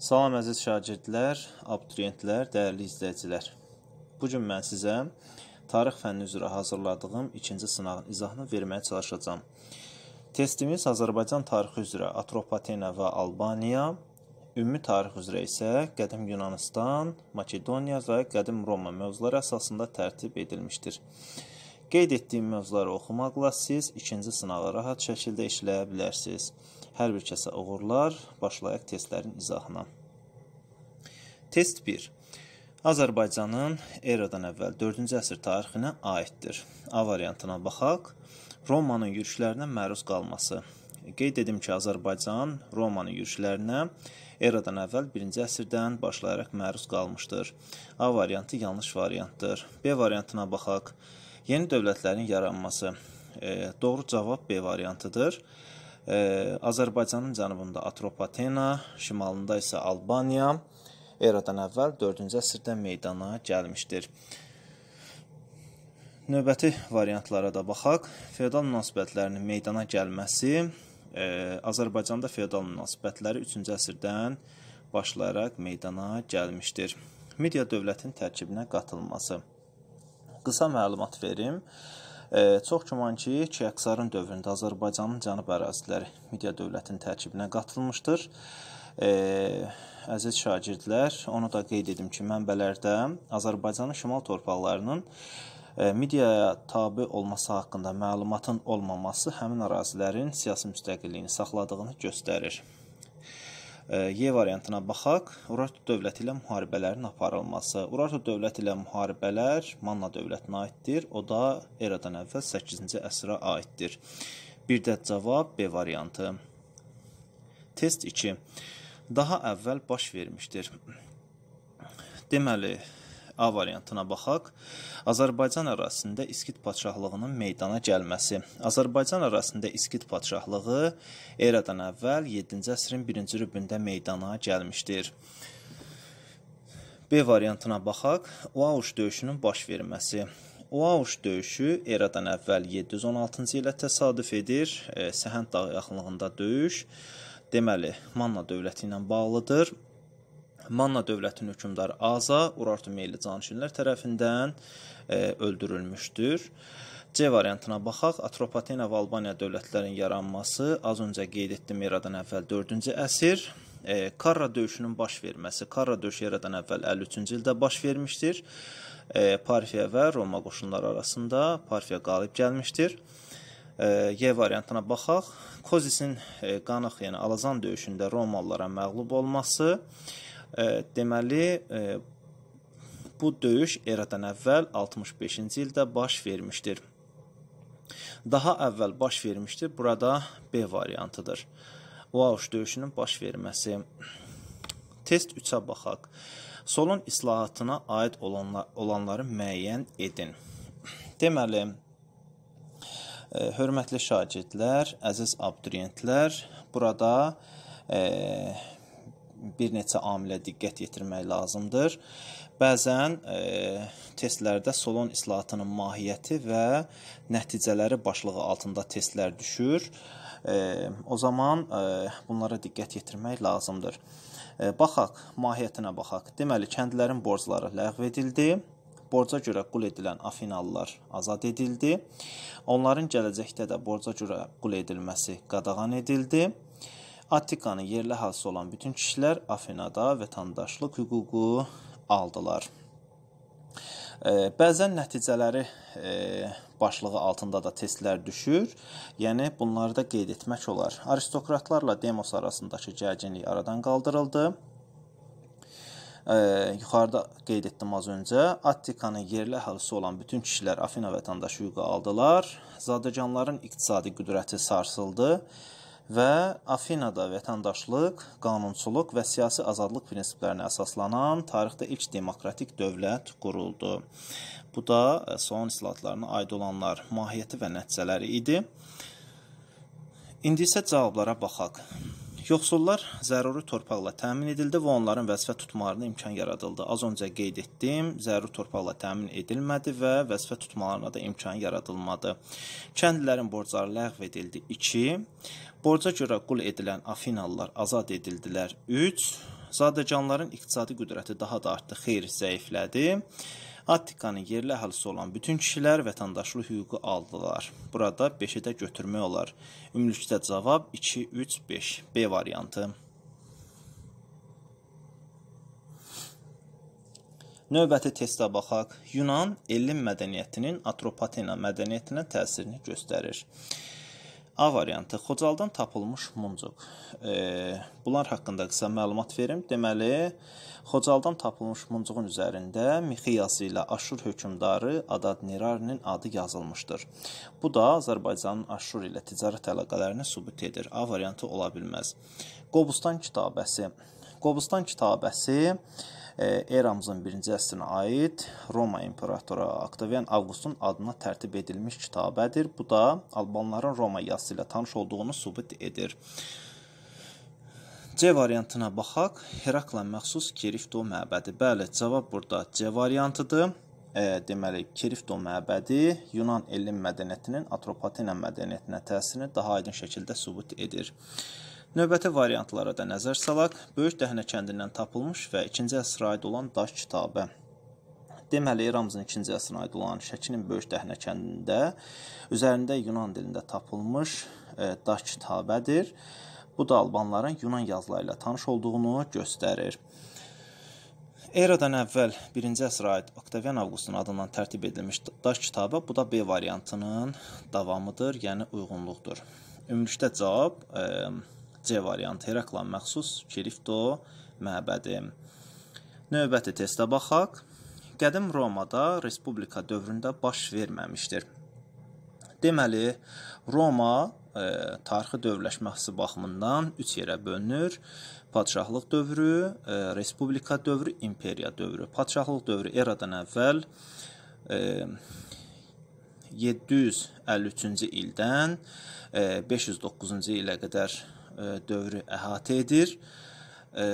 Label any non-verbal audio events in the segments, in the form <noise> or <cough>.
Salam əziz şagirdlər, abituriyentlər, dəyərli izləyicilər. Bu gün mən sizə tarix fənni üzrə hazırladığım ikinci sınağın izahını verməyə çalışacağam. Testimiz Azərbaycan tarixi üzrə Atropatena və Albaniya, ümumi tarix üzrə isə qədim Yunanıstan, Makedoniya və qədim Roma mövzuları əsasında tərtib edilmişdir. Qeyd etdiyim mövzuları oxumaqla siz ikinci sınağı rahat şəkildə işləyə bilərsiniz. Hər bir kəsə uğurlar. Başlayaq testlərin izahına. Test 1. Azərbaycanın eradan əvvəl 4-cü əsr tarixinə aiddir. A variantına baxaq. Romanın yürüşlərinə məruz qalması. Qeyd edim ki, Azərbaycan Romanın yürüşlərinə eradan əvvəl 1-ci əsrdən başlayaraq məruz qalmışdır. A variantı yanlış variantdır. B variantına baxaq. Yeni dövlətlərin yaranması. E, doğru cavab B variantıdır. Azərbaycanın cənubunda Atropatena, şimalında isə Albaniya eradan əvvəl 4-cü əsrdə meydana gəlmişdir. Növbəti variantlara da baxaq. Feodal münasibətlərinin meydana gəlməsi e, Azərbaycanda feodal münasibətləri 3-cü əsrdən başlayaraq meydana gəlmişdir. Media dövlətin tərkibinə qatılması. Qısa məlumat verim. Çox güman ki, Kiyaksarın dövründə Azərbaycanın cənub əraziləri Midiya dövlətinin tərkibinə qatılmışdır. E, əziz şagirdlər, onu da qeyd edim ki, mənbələrdə Azərbaycanın şimal torpaqlarının mediaya tabe olması haqqında məlumatın olmaması həmin ərazilərin siyasi müstəqilliyini saxladığını göstərir. Y variantına baxaq. Urartu dövləti ilə müharibələrin aparılması. Urartu dövləti ilə müharibələr Manna dövlətinə aiddir. O da eradan əvvəl 8-ci əsrə aiddir. Bir də cavab B variantı. Test 2. Daha əvvəl baş vermişdir. Deməli, A variantına baxaq. Azərbaycan ərazisində İskit padşahlığının meydana gəlməsi. Azərbaycan ərazisində İskit padşahlığı eradan əvvəl 7-ci əsrin 1-ci rübündə meydana gəlmişdir. B variantına baxaq. Oaş döyüşünün baş verməsi. Oaş döyüşü eradan əvvəl 716-cı ilə təsadüf edir. E, Səhənd dağı yaxınlığında döyüş. Deməli, Manna dövləti ilə bağlıdır. Manna dövlətinin hökmdarı Aza Urartu Meylicanşinlər tərəfindən e, öldürülmüşdür. C variantına baxaq. Atropatena və Albaniya dövlətlərinin yaranması az öncə qeyd etdim eradan əvvəl 4-cü əsr. E, Karra döyüşünün baş verməsi Karra döyüşü eradan əvvəl 53-cü ildə baş vermişdir. E, Parfiya və Roma qoşunları arasında Parfiya qalib gəlmişdir. E, y variantına baxaq. Kozisin e, Qanıq, yəni Alazan döyüşündə Romalılara məğlub olması, Deməli, bu döyüş eradan əvvəl 65-ci ildə baş vermişdir. Daha əvvəl baş vermişdir. Burada B variantıdır. Vauş döyüşünün baş verməsi. Test 3-ə baxaq. Solun islahatına aid olanlar, olanları müəyyən edin. Deməli, hörmətli şagirdlər, əziz abituriyentlər, burada e, bir neçə amilə diqqət yetirmək lazımdır. Bəzən e, testlərdə solon islahatının mahiyyəti və nəticələri başlığı altında testlər düşür. E, o zaman e, bunlara diqqət yetirmək lazımdır. E, baxaq, mahiyyətinə baxaq. Deməli, kəndlərin borcları ləğv edildi borca görə qul edilən afinalılar azad edildi. Onların gələcəkdə də borca görə qul edilməsi qadağan edildi. Atikanın yerli halsı olan bütün kişilər Afinada vətəndaşlıq hüququ aldılar. E, bəzən nəticələri e, başlığı altında da testlər düşür. Yəni bunları da qeyd etmək olar. Aristokratlarla demos arasındakı gərginlik aradan qaldırıldı ə, e, yuxarıda qeyd etdim az öncə, Attikanın yerli əhalisi olan bütün kişilər Afina vətəndaşı hüququ aldılar. Zadəganların iqtisadi qüdrəti sarsıldı və Afinada vətəndaşlıq, qanunçuluq və siyasi azadlıq prinsiplərinə əsaslanan tarixdə ilk demokratik dövlət quruldu. Bu da e, son islahatlarına aid olanlar mahiyyəti və nəticələri idi. İndi isə cavablara baxaq. Yoxsullar zəruri torpaqla təmin edildi və onların vəzifə tutmalarına imkan yaradıldı. Az öncə qeyd etdim, zəruri torpaqla təmin edilmədi və vəzifə tutmalarına da imkan yaradılmadı. Kəndlilərin borcları ləğv edildi 2. Borca görə qul edilən Afinalılar azad edildilər 3. Zadəcanların iqtisadi qüdrəti daha da artdı, xeyr zəiflədi. Attikanın yerli əhalisi olan bütün kişilər vətəndaşlıq hüququ aldılar. Burada 5-i də götürmək olar. Ümumilikdə cavab 2, 3, 5. B variantı. Növbəti testə baxaq. Yunan elin mədəniyyətinin Atropatena mədəniyyətinə təsirini göstərir. A variantı Xocaldan tapılmış muncuq. E, bunlar haqqında qısa məlumat verim. Deməli, Xocaldan tapılmış muncuğun üzərində mixi yazı ilə Aşur hökmdarı Adad Nirarinin adı yazılmışdır. Bu da Azərbaycanın Aşur ilə ticarət əlaqələrini sübut edir. A variantı ola bilməz. Qobustan kitabəsi. Qobustan kitabəsi E, eramızın 1-ci əsrinə aid Roma imperatoru Oktavian Avqustun adına tərtib edilmiş kitabədir. Bu da albanların Roma yazısı ilə tanış olduğunu sübut edir. C variantına baxaq. Herakla məxsus Kerifdo məbədi. Bəli, cavab burada C variantıdır e, deməli Kerifdo məbədi Yunan elin mədəniyyətinin Atropatena mədəniyyətinə təsirini daha aydın şəkildə sübut edir. Növbəti variantlara da nəzər salaq. Böyük Dəhnə kəndindən tapılmış və 2-ci əsrə aid olan daş kitabə. Deməli, eramızın 2-ci əsrinə aid olan Şəkinin Böyük Dəhnə kəndində üzərində Yunan dilində tapılmış e, daş kitabədir. Bu da albanların Yunan yazıları ilə tanış olduğunu göstərir. Eradan əvvəl 1-ci əsrə aid Oktavian Avqustun adından tərtib edilmiş daş kitabə bu da B variantının davamıdır, yəni uyğunluqdur. Ümumilikdə cavab e, C variantı Herakla məxsus Kirifto məbədi. Növbəti testə baxaq. Qədim Romada respublika dövründə baş verməmişdir. Deməli, Roma ə, e, tarixi dövləşməsi baxımından 3 yerə bölünür. Padşahlıq dövrü, ə, e, respublika dövrü, imperiya dövrü. Padşahlıq dövrü eradan əvvəl e, ə, 753-cü ildən 509-cu ilə qədər E, dövrü əhatə edir. E,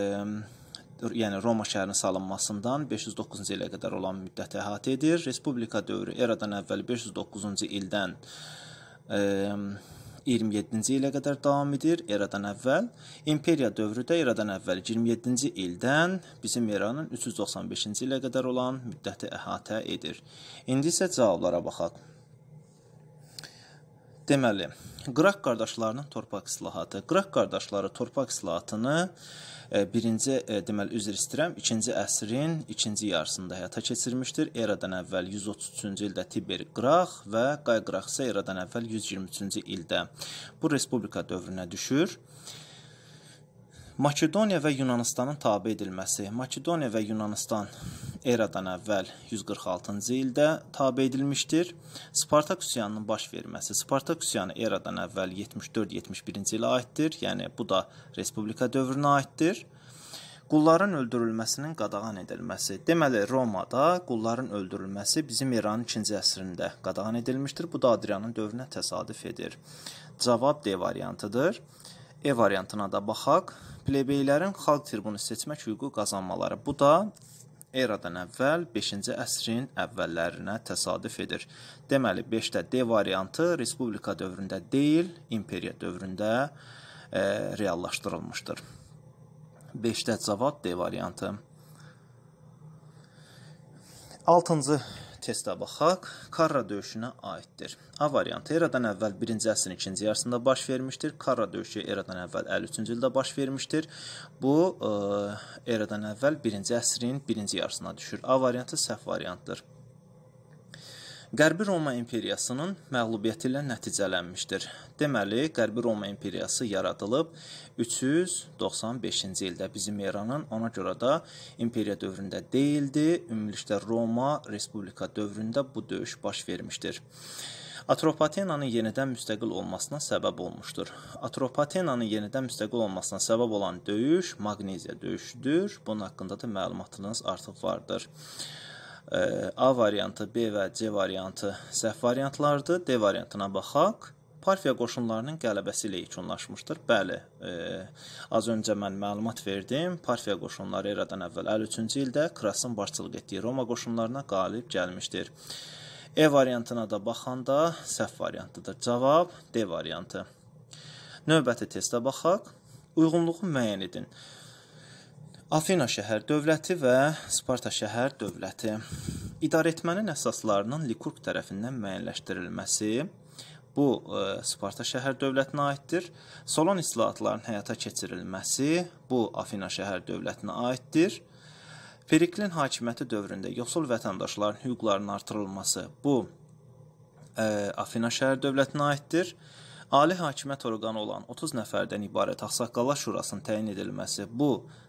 yəni Roma şəhərinin salınmasından 509-cu ilə qədər olan müddəti əhatə edir. Respublika dövrü eradan əvvəl 509-cu ildən 27-ci e, ilə qədər davam edir eradan əvvəl. İmperiya dövrü də eradan əvvəl 27-ci ildən bizim eranın 395-ci ilə qədər olan müddəti əhatə edir. İndi isə cavablara baxaq. Deməli, Qraq qardaşlarının torpaq islahatı. Qraq qardaşları torpaq islahatını e, birinci e, deməli üzr istəyirəm, 2-ci əsrin ikinci yarısında həyata keçirmişdir. Eradan əvvəl 133-cü ildə Tiber Qraq və Qay Qraq isə eradan əvvəl 123-cü ildə bu respublika dövrünə düşür. Makedoniya və Yunanıstanın tabe edilməsi. Makedoniya və Yunanıstan eradan əvvəl 146-cı ildə tabe edilmişdir. Spartak üsyanının baş verməsi. Spartak üsyanı eradan əvvəl 74-71-ci ilə aiddir. Yəni bu da respublika dövrünə aiddir. Qulların öldürülməsinin qadağan edilməsi. Deməli Romada qulların öldürülməsi bizim eranın 2-ci əsrində qadağan edilmişdir. Bu da Adrianın dövrünə təsadüf edir. Cavab D variantıdır. E variantına da baxaq. Plebeylərin xalq tribunu seçmək hüququ qazanmaları. Bu da eradan əvvəl 5-ci əsrin əvvəllərinə təsadüf edir. Deməli 5-də D variantı respublika dövründə deyil, imperiya dövründə e, reallaşdırılmışdır. 5-də cavab D variantı. 6-cı testə baxaq. Karra döyüşünə aiddir. A variantı eradan əvvəl 1-ci əsrin 2-ci yarısında baş vermişdir. Karra döyüşü eradan əvvəl 53-cü ildə baş vermişdir. Bu ə, e, eradan əvvəl 1-ci əsrin 1-ci yarısına düşür. A variantı səhv variantdır. Qərbi Roma imperiyasının məğlubiyyəti ilə nəticələnmişdir. Deməli, Qərbi Roma imperiyası yaradılıb 395-ci ildə bizim eranın, ona görə də imperiya dövründə deyildi. Ümumilikdə Roma Respublika dövründə bu döyüş baş vermişdir. Atropatenanın yenidən müstəqil olmasına səbəb olmuşdur. Atropatenanın yenidən müstəqil olmasına səbəb olan döyüş Maqneziya döyüşüdür. Bunun haqqında da məlumatınız artıq vardır. A variantı, B və C variantı səhv variantlardır. D variantına baxaq. Parfiya qoşunlarının qələbəsi ilə yekunlaşmışdır. Bəli, e, az öncə mən məlumat verdim. Parfiya qoşunları eradan əvvəl 53-cü ildə Krasın başçılıq etdiyi Roma qoşunlarına qalib gəlmişdir. E variantına da baxanda səhv variantıdır. Cavab D variantı. Növbəti testə baxaq. Uyğunluğu müəyyən edin. Afina şəhər dövləti və Sparta şəhər dövləti idarəetmənin əsaslarının Likurq tərəfindən müəyyənləşdirilməsi bu e, Sparta şəhər dövlətinə aiddir. Solon islahatlarının həyata keçirilməsi bu Afina şəhər dövlətinə aiddir. Periklin hakimiyyəti dövründə yoxsul vətəndaşların hüquqlarının artırılması bu e, Afina şəhər dövlətinə aiddir. Ali hakimiyyət orqanı olan 30 nəfərdən ibarət Ağsaqqallar Şurasının təyin edilməsi bu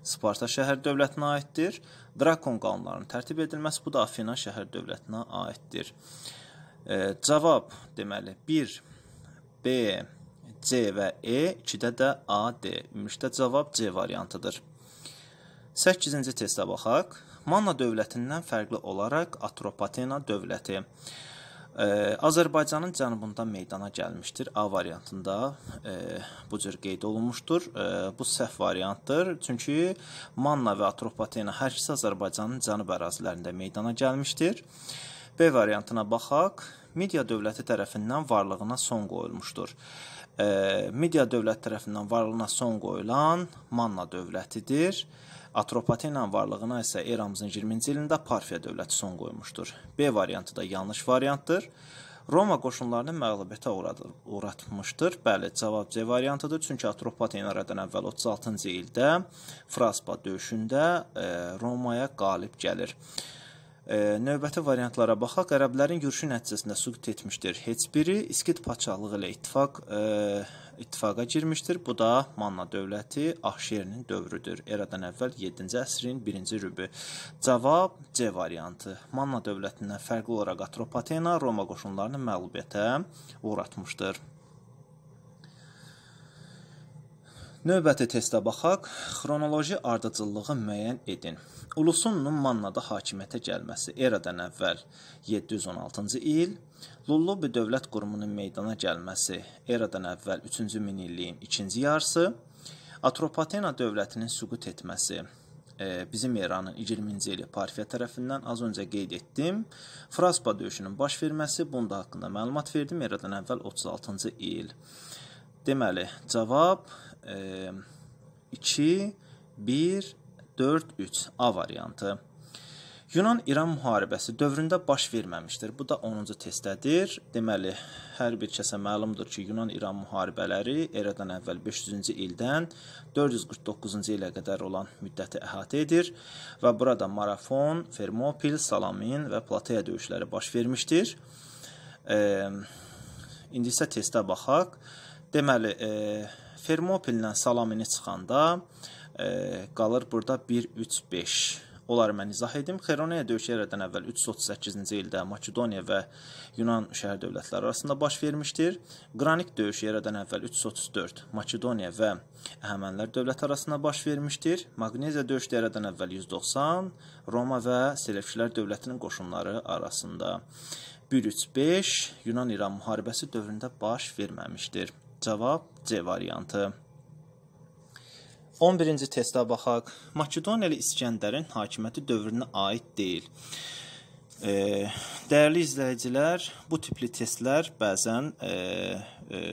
Sparta şəhər dövlətinə aiddir. Drakon qanunlarının tərtib edilməsi bu da Afina şəhər dövlətinə aiddir. E, cavab deməli 1 B C və E, 2-də də A, D. Ümumilikdə cavab C variantıdır. 8-ci testə baxaq. Manna dövlətindən fərqli olaraq Atropatena dövləti Ə, Azərbaycanın cənubunda meydana gəlmişdir. A variantında ə, bu cür qeyd olunmuşdur. Ə, bu səhv variantdır. Çünki Manna və Atropatena hər ikisi Azərbaycanın cənub ərazilərində meydana gəlmişdir. B variantına baxaq. Midiya dövləti tərəfindən varlığına son qoyulmuşdur. Midiya dövləti tərəfindən varlığına son qoyulan Manna dövlətidir. Atropatena varlığına isə eramızın 20-ci ilində Parfiya dövləti son qoymuşdur. B variantı da yanlış variantdır. Roma qoşunlarını məğlubiyyətə uğratmışdır. Bəli, cavab C variantıdır. Çünki Atropatena eradan əvvəl 36-cı ildə Fraspa döyüşündə e, Romaya qalib gəlir. Növbəti variantlara baxaq. Ərəblərin yürüşü nəticəsində süqut etmişdir. Heç biri İskit padşahlığı ilə ittifaq e, ittifaqa girmişdir. Bu da Manna dövləti Ahşerinin dövrüdür. Eradan əvvəl 7-ci əsrin 1-ci rübü. Cavab C variantı. Manna dövlətindən fərqli olaraq Atropatena Roma qoşunlarını məğlubiyyətə uğratmışdır. Növbəti testə baxaq. Xronoloji ardıcıllığı müəyyən edin. Ulusun Nummannada hakimiyyətə gəlməsi eradan əvvəl 716-cı il, Lullubi dövlət qurumunun meydana gəlməsi eradan əvvəl 3-cü minilliyin ikinci yarısı, Atropatena dövlətinin süqut etməsi e, bizim eranın 20-ci ili Parfiya tərəfindən az öncə qeyd etdim. Fraspa döyüşünün baş verməsi, bunda haqqında məlumat verdim eradan əvvəl 36-cı il. Deməli, cavab 2 e, 1 4-3 A variantı. Yunan-İran müharibəsi dövründə baş verməmişdir. Bu da 10-cu testdədir. Deməli, hər bir kəsə məlumdur ki, Yunan-İran müharibələri eradan əvvəl 500-cü ildən 449-cu ilə qədər olan müddəti əhatə edir və burada Marafon, Fermopil, Salamin və Plateya döyüşləri baş vermişdir. E, indi isə testə baxaq. Deməli, e, Fermopillə Salamini çıxanda e, qalır burada 1-3-5. Onları mən izah edim. Xeronaya döyüşü yaradan əvvəl 338-ci ildə Makedoniya və Yunan şəhər dövlətləri arasında baş vermişdir. Qranik döyüşü yaradan əvvəl 334 Makedoniya və Əhəmənilər dövləti arasında baş vermişdir. Maqneziya döyüşü yaradan əvvəl 190 Roma və Selevkilər dövlətinin qoşunları arasında 135 Yunan-İran müharibəsi dövründə baş verməmişdir. Cavab C variantı. 11-ci testə baxaq. Makedoniyalı İskəndərin hakimiyyəti dövrünə aid deyil. E, dəyərli izləyicilər, bu tipli testlər bəzən e, e,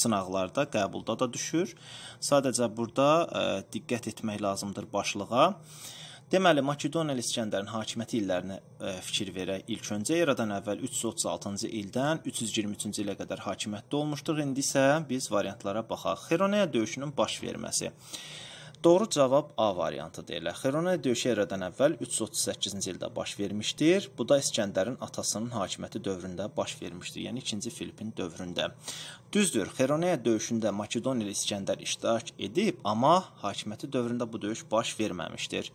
sınaqlarda, qəbulda da düşür. Sadəcə burada e, diqqət etmək lazımdır başlığa. E, Deməli, Makedoniyalı İskəndərin hakimiyyəti illərinə e, fikir verək. İlk öncə eradan əvvəl 336-cı ildən 323-cü ilə qədər hakimiyyətdə olmuşdur. İndi isə biz variantlara baxaq. Xeroneya döyüşünün baş verməsi. Doğru cavab A variantı deyilir. Xeronay döyüşü eradan əvvəl 338-ci ildə baş vermişdir. Bu da İskəndərin atasının hakimiyyəti dövründə baş vermişdir, yəni 2-ci Filippin dövründə. Düzdür, Xeronay döyüşündə Makedoniyalı İskəndər iştirak edib, amma hakimiyyəti dövründə bu döyüş baş verməmişdir.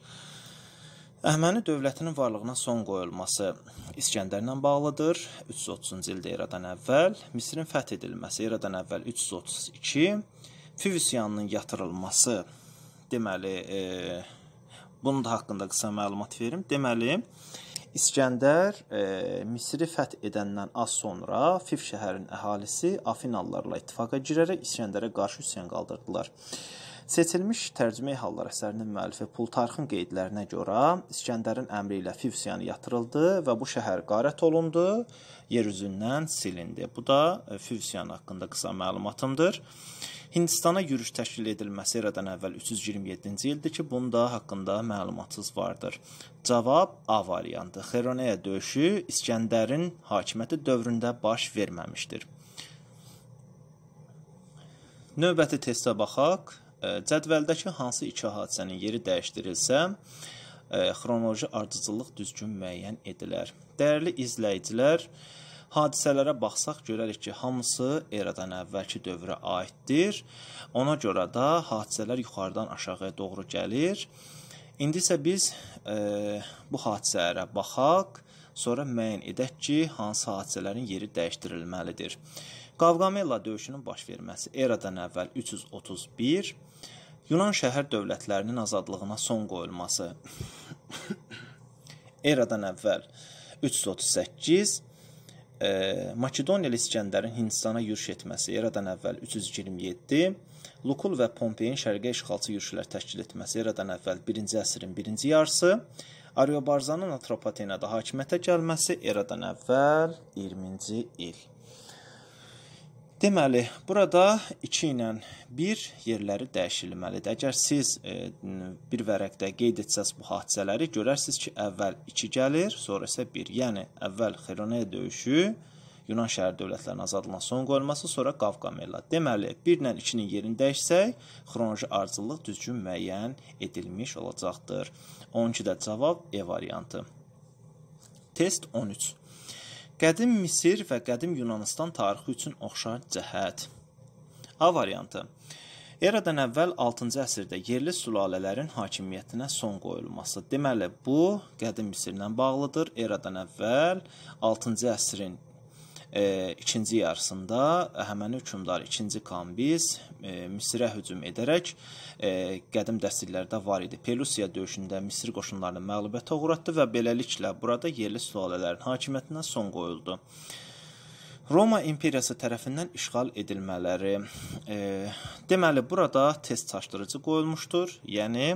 Əhəməni dövlətinin varlığına son qoyulması İskəndərlə bağlıdır. 330-cu ildə eradan əvvəl Misrin fəth edilməsi eradan əvvəl 332 Füvüsyanın yatırılması deməli e, bunun da haqqında qısa məlumat verim. Deməli İskəndər e, Misri fəth edəndən az sonra Fiv şəhərinin əhalisi Afinalılarla ittifaqa girərək İskəndərə qarşı üsyan qaldırdılar. E, Seçilmiş tərcümeyi hallar əsərinin müəllifi Plutarxın qeydlərinə görə İskəndərin əmri ilə Fivs yəni yatırıldı və bu şəhər qarət olundu, yer üzündən silindi. Bu da e, Fivs yəni haqqında qısa məlumatımdır. Hindistana yürüş təşkil edilməsi eradan əvvəl 327-ci ildir ki, bunda haqqında məlumatsız vardır. Cavab A variantı. Xeroneya döyüşü İskəndərin hakimiyyəti dövründə baş verməmişdir. Növbəti testə baxaq. Cədvəldəki hansı iki hadisənin yeri dəyişdirilsə, xronoloji ardıcıllıq düzgün müəyyən edilər. Dəyərli izləyicilər, hadisələrə baxsaq görərik ki, hamısı eradan əvvəlki dövrə aiddir. Ona görə də hadisələr yuxarıdan aşağıya doğru gəlir. İndi isə biz e, bu hadisələrə baxaq, sonra müəyyən edək ki, hansı hadisələrin yeri dəyişdirilməlidir. Qavqamela döyüşünün baş verməsi eradan əvvəl 331 Yunan şəhər dövlətlərinin azadlığına son qoyulması <coughs> eradan əvvəl 338 e, Makedoniyalı İskəndərin Hindistana yürüş etməsi eradan əvvəl 327 Lukul və Pompeyin şərqə işğalçı yürüşlər təşkil etməsi eradan əvvəl 1-ci əsrin 1-ci yarısı Ariobarzanın Atropatenada hakimiyyətə gəlməsi eradan əvvəl 20-ci il Deməli, burada 2 ilə 1 yerləri dəyişilməlidir. Əgər siz e, bir vərəqdə qeyd etsəz bu hadisələri görərsiniz ki, əvvəl 2 gəlir, sonra isə 1. Yəni əvvəl Xironeya döyüşü, Yunan şəhər dövlətlərinin azadlığına son qoyulması, sonra Qavqamela. Deməli, 1 ilə 2-nin yerini dəyişsək, xronoloji ardıcıllıq düzgün müəyyən edilmiş olacaqdır. 12-də cavab E variantı. Test 13. Qədim Misir və qədim Yunanıstan tarixi üçün oxşar cəhət. A variantı. Eradan əvvəl 6-cı əsrdə yerli sülalələrin hakimiyyətinə son qoyulması. Deməli, bu qədim Misirlə bağlıdır. Eradan əvvəl 6-cı əsrin e, ikinci yarısında həmən hökmdar ikinci Kambiz e, Misrə hücum edərək e, qədim dəstillərdə var idi. Pelusiya döyüşündə Misir qoşunlarını məğlubiyyətə uğratdı və beləliklə burada yerli sülalələrin hakimiyyətinə son qoyuldu. Roma imperiyası tərəfindən işğal edilmələri. E, deməli, burada test çaşdırıcı qoyulmuşdur. Yəni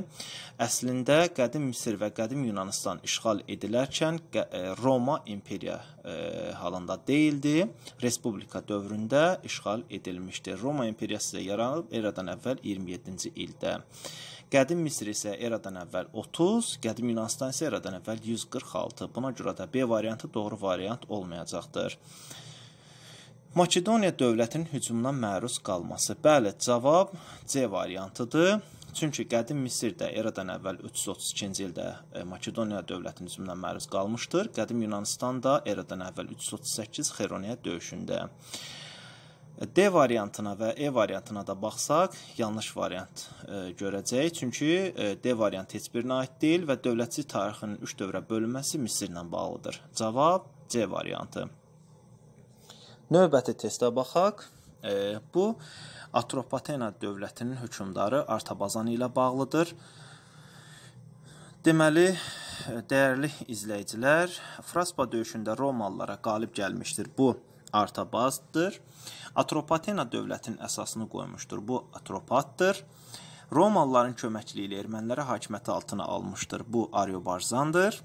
əslində qədim Misir və qədim Yunanıstan işğal edilərkən e, Roma imperiya e, halında değildi. Respublika dövründə işğal edilmişdir. Roma imperiyası yaranıb eradan əvvəl 27-ci ildə. Qədim Misir isə eradan əvvəl 30, qədim Yunanıstan isə eradan əvvəl 146. Buna görə də B variantı doğru variant olmayacaqdır. Makedoniya dövlətinin hücumuna məruz qalması. Bəli, cavab C variantıdır. Çünki qədim Misir də eradan əvvəl 332-ci ildə e, Makedoniya dövlətinin hücumuna məruz qalmışdır. Qədim Yunanistan da eradan əvvəl 338 Xeroniya döyüşündə. E, D variantına və E variantına da baxsaq, yanlış variant e, görəcəyik. Çünki e, D variantı heç birinə aid deyil və dövlətçi tarixinin 3 dövrə bölünməsi Misirlə bağlıdır. Cavab C variantı. Növbəti testə baxaq. E, bu Atropatena dövlətinin hökmdarı Artabazan ilə bağlıdır. Deməli, e, dəyərli izləyicilər, Fraspa döyüşündə Romalılara qalib gəlmişdir. Bu Artabazdır. Atropatena dövlətinin əsasını qoymuşdur. Bu Atropatdır. Romalıların köməkliyi ilə ermənilərə hakimiyyəti altına almışdır. Bu Ariobarzandır.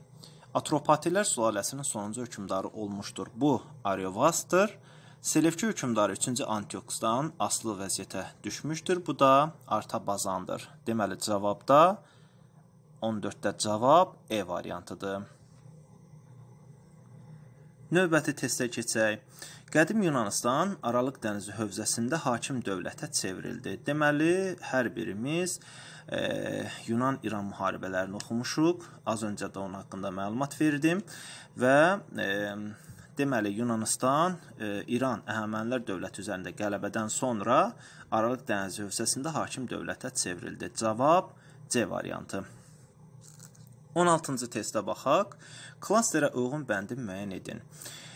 Atropatilər sülaləsinin sonuncu hökmdarı olmuşdur. Bu Ariovastdır. Selevki hökmdarı 3-cü Antioxdan asılı vəziyyətə düşmüşdür. Bu da Artabazandır. Deməli cavabda 14-də cavab E variantıdır. Növbəti testə keçək. Qədim Yunanistan Aralıq dənizi hövzəsində hakim dövlətə çevrildi. Deməli, hər birimiz e, Yunan-İran müharibələrini oxumuşuq. Az öncə də onun haqqında məlumat verdim və e, Deməli Yunanıstan, e, İran Əhəmənilər dövləti üzərində qələbədən sonra Aralıq dənizi hövzəsində hakim dövlətə çevrildi. Cavab C variantı. 16-cı testə baxaq. Klasterə uyğun bəndi müəyyən edin.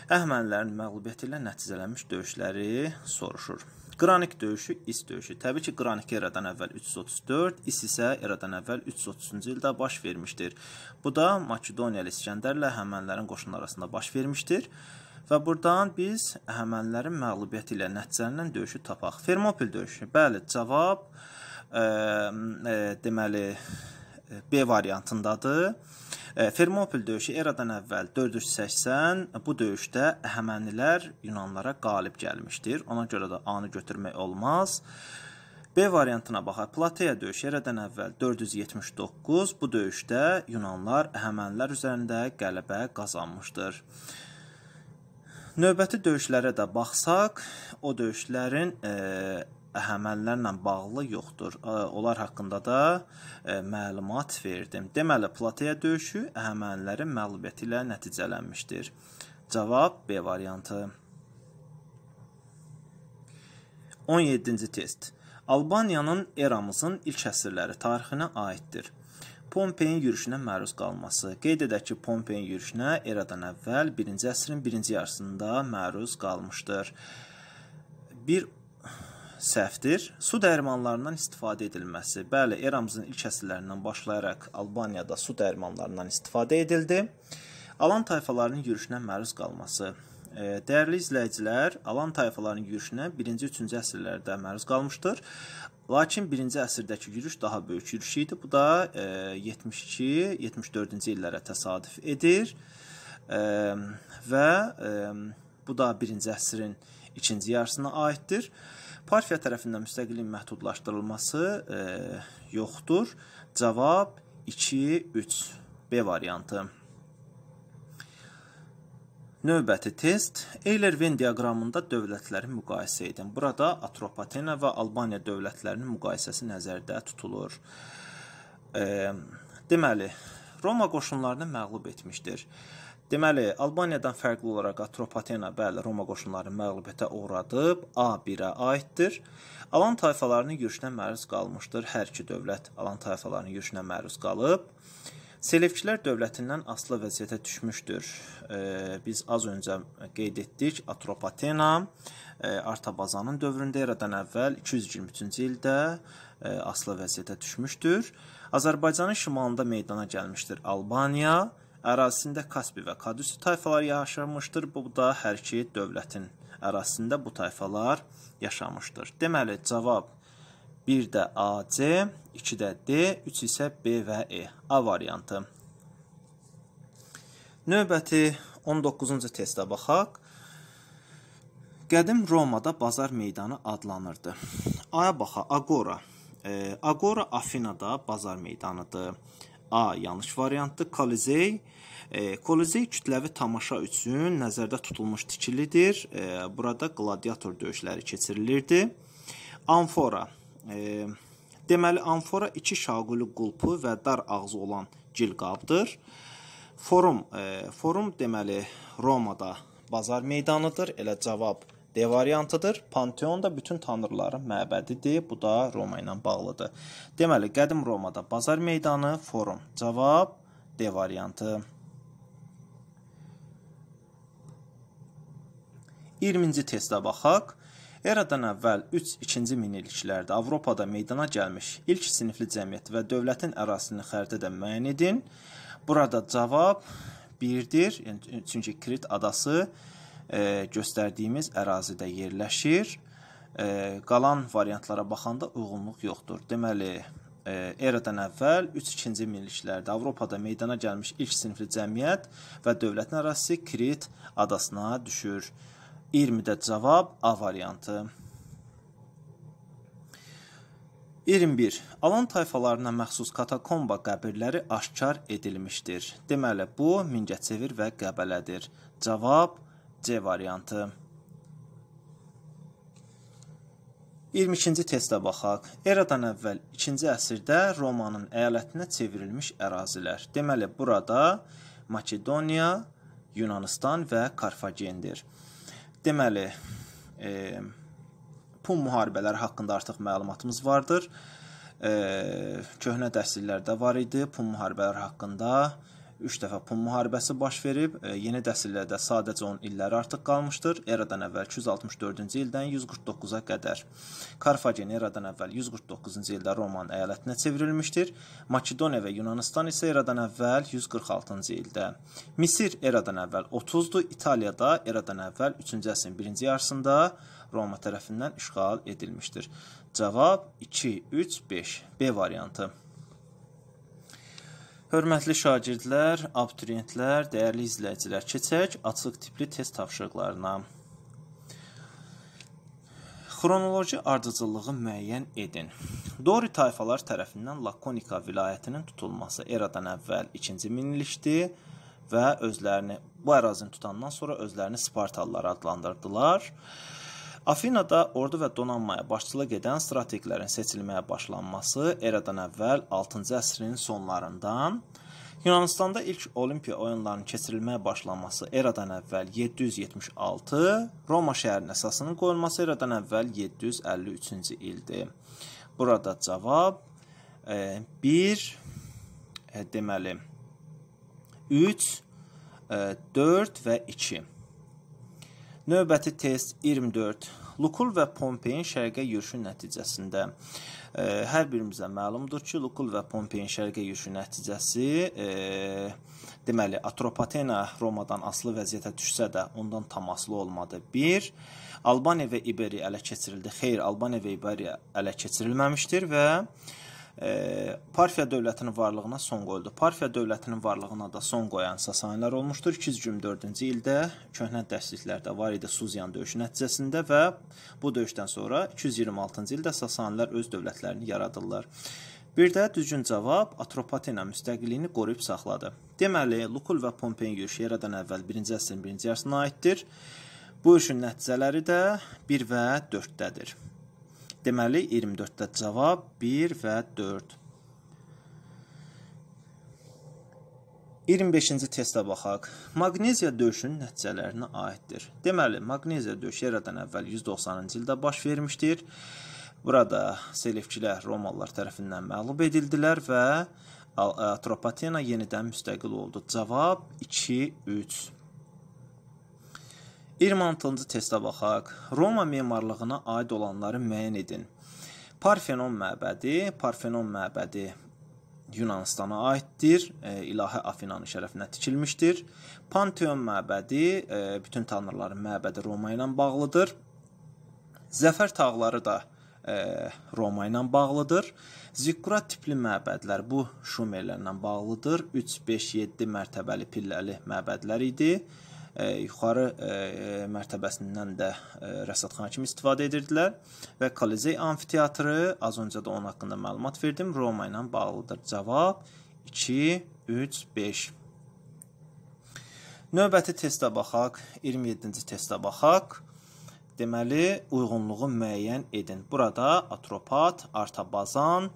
Əhəmənilərin məğlubiyyəti ilə nəticələnmiş döyüşləri soruşur. Qranik döyüşü, İs döyüşü. Təbii ki, Qranik eradan əvvəl 334, İs isə eradan əvvəl 330-cu ildə baş vermişdir. Bu da Makedoniyalı İskəndərlə Əhəmənilərin qoşunları arasında baş vermişdir. Və burdan biz Əhəmənilərin məğlubiyyəti ilə nəticələnən döyüşü tapaq. Fermopil döyüşü. Bəli, cavab ə, ə, deməli B variantındadır. Fermopil döyüşü eradan əvvəl 480 bu döyüşdə Əhəmənilər Yunanlara qalib gəlmişdir. Ona görə də anı götürmək olmaz. B variantına baxaq. Plateya döyüşü eradan əvvəl 479 bu döyüşdə Yunanlar Əhəmənilər üzərində qələbə qazanmışdır. Növbəti döyüşlərə də baxsaq, o döyüşlərin e, əməllərlə bağlı yoxdur. Onlar haqqında da məlumat verdim. Deməli, Plateya döyüşü Əhəmənilərin məğlubiyyəti ilə nəticələnmişdir. Cavab B variantı. 17-ci test. Albaniyanın eramızın ilk əsrləri tarixinə aiddir. Pompeyin yürüşünə məruz qalması. Qeyd edək ki, Pompeyin yürüşünə eradan əvvəl 1-ci əsrin 1-ci yarısında məruz qalmışdır. Bir səhvdir. Su dərmanlarından istifadə edilməsi. Bəli, eramızın ilk əsrlərindən başlayaraq Albaniyada su dərmanlarından istifadə edildi. Alan tayfalarının yürüşünə məruz qalması. E, dəyərli izləyicilər, Alan tayfalarının yürüşünə 1-ci, 3-cü əsrlərdə məruz qalmışdır. Lakin 1-ci əsrdəki yürüş daha böyük yürüş idi. Bu da 72-74-cü e, illərə təsadüf edir. E, və bu da 1-ci əsrin 2-ci yarısına aiddir. Partiya tərəfindən müstəqilliyin məhdudlaşdırılması e, yoxdur. Cavab 2, 3. B variantı. Növbəti test Euler-Venn diaqramında dövlətləri müqayisə edin. Burada Atropatena və Albaniya dövlətlərinin müqayisəsi nəzərdə tutulur. E, deməli, Roma qoşunlarını məğlub etmişdir. Deməli, Albaniyadan fərqli olaraq Atropatena, bəli, Roma qoşunlarını məğlubiyyətə uğradıb, A1-ə aiddir. Alan tayfalarının yürüşünə məruz qalmışdır. Hər iki dövlət Alan tayfalarının yürüşünə məruz qalıb. Selevkilər dövlətindən asılı vəziyyətə düşmüşdür. E, biz az öncə qeyd etdik, Atropatena e, Artabazanın dövründə eradan əvvəl 223-cü ildə e, asılı vəziyyətə düşmüşdür. Azərbaycanın şimalında meydana gəlmişdir Albaniya ərazisində Kaspi və Kadüsi tayfaları yaşamışdır. Bu da hər iki dövlətin ərazisində bu tayfalar yaşamışdır. Deməli, cavab 1 də AC, 2 də D, 3 isə B və E. A variantı. Növbəti 19-cu testə baxaq. Qədim Romada bazar meydanı adlanırdı. A-ya baxa, Agora. E, Agora Afinada bazar meydanıdır. A yanlış variantdır. Kolizey e, Kolizey kütləvi tamaşa üçün nəzərdə tutulmuş tikilidir. E, burada qladiator döyüşləri keçirilirdi. Amfora e, Deməli, amfora iki şaquli qulpu və dar ağzı olan gil qabdır. Forum, e, forum deməli Romada bazar meydanıdır. Elə cavab D variantıdır. Panteon da bütün tanrıların məbədidir. Bu da Roma ilə bağlıdır. Deməli, qədim Romada bazar meydanı, forum. Cavab D variantı. 20-ci testə baxaq. Eradan əvvəl 3-2-ci minilliklərdə Avropada meydana gəlmiş ilk sinifli cəmiyyət və dövlətin ərazisini xəritədə müəyyən edin. Burada cavab 1-dir, yəni çünki Krit adası E, göstərdiyimiz ərazidə yerləşir. E, qalan variantlara baxanda uyğunluq yoxdur. Deməli, e, eradan əvvəl 3-2-ci minilliklərdə Avropada meydana gəlmiş ilk sinifli cəmiyyət və dövlətin ərazisi Krit adasına düşür. 20-də cavab A variantı. 21. Alan tayfalarına məxsus katakomba qəbirləri aşkar edilmişdir. Deməli, bu Mingəçevir və Qəbələdir. Cavab C variantı. 22-ci testə baxaq. Eradan əvvəl 2-ci əsrdə Romanın əyalətinə çevrilmiş ərazilər. Deməli, burada Makedoniya, Yunanistan və Karfagendir. Deməli, e, Pun müharibələri haqqında artıq məlumatımız vardır. E, köhnə dəstillər də var idi Pun müharibələri haqqında. 3 dəfə Pun müharibəsi baş verib. E, yeni dəsillərdə sadəcə 10 illər artıq qalmışdır. Eradan əvvəl 264-cü ildən 149-a qədər. Karfagen eradan əvvəl 149-cu ildə Roman əyalətinə çevrilmişdir. Makedoniya və Yunanistan isə eradan əvvəl 146-cı ildə. Misir eradan əvvəl 30-du. İtaliyada eradan əvvəl 3-cü əsrin 1-ci yarısında Roma tərəfindən işğal edilmişdir. Cavab 2 3 5 B variantı. Hörmətli şagirdlər, abituriyentlər, dəyərli izləyicilər, keçək açıq tipli test tapşırıqlarına. Xronoloji ardıcıllığı müəyyən edin. Dori tayfalar tərəfindən Lakonika vilayətinin tutulması eradan əvvəl 2-ci minillikdir və özlərini bu ərazini tutandan sonra özlərini Spartalılar adlandırdılar. Afinada ordu və donanmaya başçılıq edən strateqlərin seçilməyə başlanması eradan əvvəl 6-cı əsrin sonlarından Yunanistanda ilk Olimpiya oyunlarının keçirilməyə başlanması eradan əvvəl 776, Roma şəhərinin əsasının qoyulması eradan əvvəl 753-cü ildir. Burada cavab 1 e, e, deməli 3 4 e, və 2. Növbəti test 24. Lukul və Pompeyin şərqə yürüşü nəticəsində e, hər birimizə məlumdur ki, Lukul və Pompeyin şərqə yürüşü nəticəsi e, deməli Atropatena Romadan aslı vəziyyətə düşsə də ondan tam aslı olmadı. 1. Albaniya və İberiya ələ keçirildi. Xeyr, Albaniya və İberiya ələ keçirilməmişdir və Parfiya dövlətinin varlığına son qoyuldu. Parfiya dövlətinin varlığına da son qoyan Sasanilər olmuşdur. 224-cü ildə köhnə dəstliklər də var idi Suzyan döyüşü nəticəsində və bu döyüşdən sonra 226-cı ildə Sasanilər öz dövlətlərini yaradırlar. Bir də düzgün cavab Atropatena müstəqilliyini qoruyub saxladı. Deməli, Lukul və Pompeyin yürüşü yaradan əvvəl 1-ci əsrin 1-ci yarısına aiddir. Bu işin nəticələri də 1 və 4-dədir. Deməli 24-də cavab 1 və 4. 25-ci testə baxaq. Maqneziya döyüşünün nəticələrinə aiddir. Deməli, maqneziya döyüşü eradan əvvəl 190-cı ildə baş vermişdir. Burada Selevkilər Romalılar tərəfindən məğlub edildilər və Atropatena yenidən müstəqil oldu. Cavab 2-3. 26-cı testə baxaq. Roma memarlığına aid olanları müəyyən edin. Parfenon məbədi, Parfenon məbədi Yunanistana aiddir. E, İlahi Afinanın şərəfinə tikilmişdir. Panteon məbədi e, bütün tanrıların məbədi Roma ilə bağlıdır. Zəfər tağları da e, Roma ilə bağlıdır. Zikkurat tipli məbədlər bu Şumerlərlə bağlıdır. 3, 5, 7 mərtəbəli pilləli məbədlər idi. E, yuxarı e, e, mərtəbəsindən də rəsədxana kimi istifadə edirdilər və Kolizey amfiteatrı az öncə də onun haqqında məlumat verdim, Roma ilə bağlıdır. Cavab 2 3 5 Növbəti testə baxaq. 27-ci testə baxaq. Deməli, uyğunluğu müəyyən edin. Burada atropat, artabazan,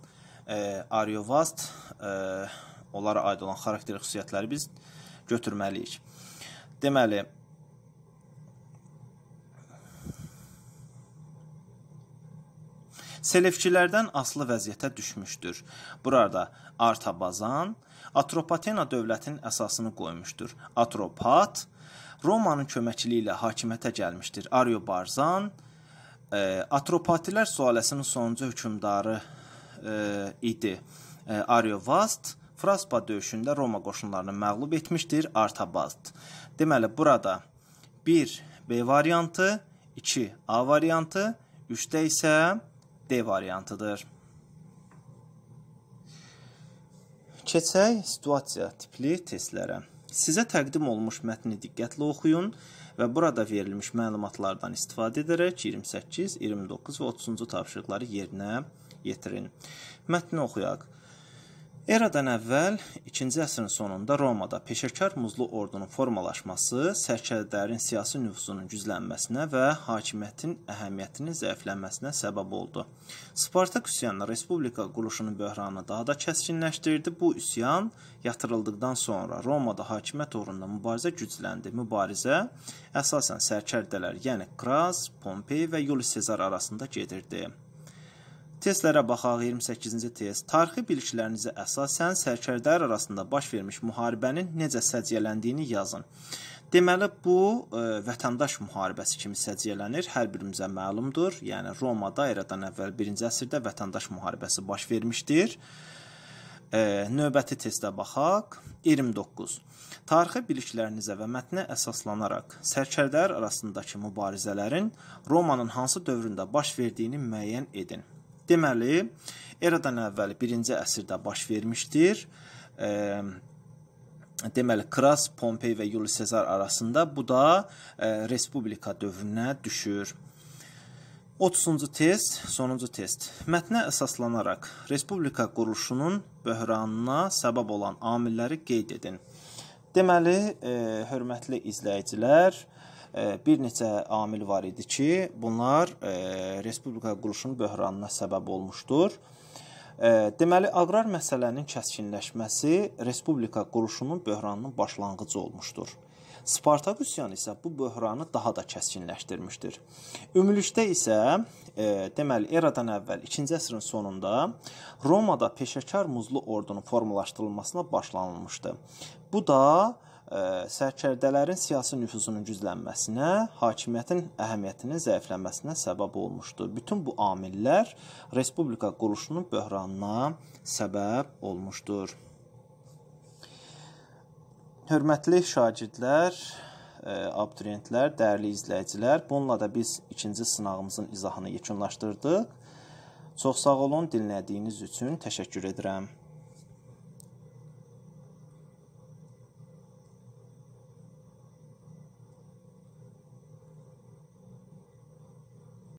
e, aryovast, e, onlara aid olan xarakter xüsusiyyətləri biz götürməliyik. Deməli Selevkilərdən aslı vəziyyətə düşmüşdür. Burada Artabazan Atropatena dövlətinin əsasını qoymuşdur. Atropat Romanın köməkliyi ilə hakimiyyətə gəlmişdir. Ariobarzan e, Atropatilər sülaləsinin sonuncu hökmdarı e, idi. E, Ariovast Fraspa döyüşündə Roma qoşunlarını məğlub etmişdir Artabazd. Deməli, burada 1 B variantı, 2 A variantı, 3-də isə D variantıdır. Keçək situasiya tipli testlərə. Sizə təqdim olmuş mətni diqqətlə oxuyun və burada verilmiş məlumatlardan istifadə edərək 28, 29 və 30-cu tapşırıqları yerinə yetirin. Mətni oxuyaq. Eradan əvvəl 2-ci əsrin sonunda Romada peşəkar muzlu ordunun formalaşması sərkərdələrin siyasi nüfuzunun güclənməsinə və hakimiyyətin əhəmiyyətinin zəifləməsinə səbəb oldu. Spartak üsyanı respublika quruluşunun böhranı daha da kəskinləşdirdi. Bu üsyan yatırıldıqdan sonra Romada hakimiyyət uğrunda mübarizə gücləndi. Mübarizə əsasən sərkərdələr, yəni Kras, Pompey və Yul Sezar arasında gedirdi. Testlərə baxaq 28-ci test. Tarixi biliklərinizə əsasən sərkərdələr arasında baş vermiş müharibənin necə səciyyələndiyini yazın. Deməli bu ə, e, vətəndaş müharibəsi kimi səciyyələnir, hər birimizə məlumdur. Yəni Romada eradan əvvəl 1-ci əsrdə vətəndaş müharibəsi baş vermişdir. Ə, e, növbəti testə baxaq. 29. Tarixi biliklərinizə və mətnə əsaslanaraq sərkərdələr arasındakı mübarizələrin Romanın hansı dövründə baş verdiyini müəyyən edin. Deməli, eradan əvvəl 1-ci əsrdə baş vermişdir. E, deməli Kras, Pompey və Yuli Sezar arasında bu da e, respublika dövrünə düşür. 30-cu test, sonuncu test. Mətnə əsaslanaraq respublika quruluşunun böhranına səbəb olan amilləri qeyd edin. Deməli, e, hörmətli izləyicilər, bir neçə amil var idi ki, bunlar respublika quruluşunun böhranına səbəb olmuşdur. Deməli, aqrar məsələnin kəskinləşməsi respublika quruluşunun böhranının başlanğıcı olmuşdur. Spartak üsyanı isə bu böhranı daha da kəskinləşdirmişdir. Ümumilikdə isə e, deməli eradan əvvəl 2-ci əsrin sonunda Romada peşəkar muzlu ordunun formalaşdırılmasına başlanılmışdı. Bu da e, sərkərdələrin siyasi nüfuzunun güclənməsinə, hakimiyyətin əhəmiyyətinin zəifləməsinə səbəb olmuşdu. Bütün bu amillər respublika quruluşunun böhranına səbəb olmuşdur. Hörmətli şagirdlər, abituriyentlər, dəyərli izləyicilər, bununla da biz ikinci sınağımızın izahını yekunlaşdırdıq. Çox sağ olun, dinlədiyiniz üçün təşəkkür edirəm.